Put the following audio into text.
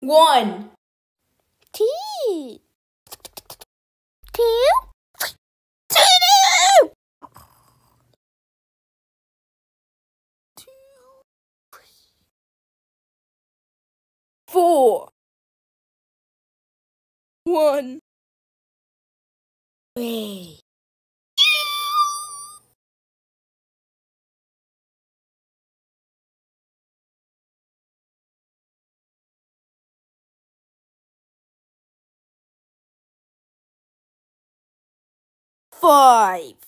One. Two. Four. One. Three. five.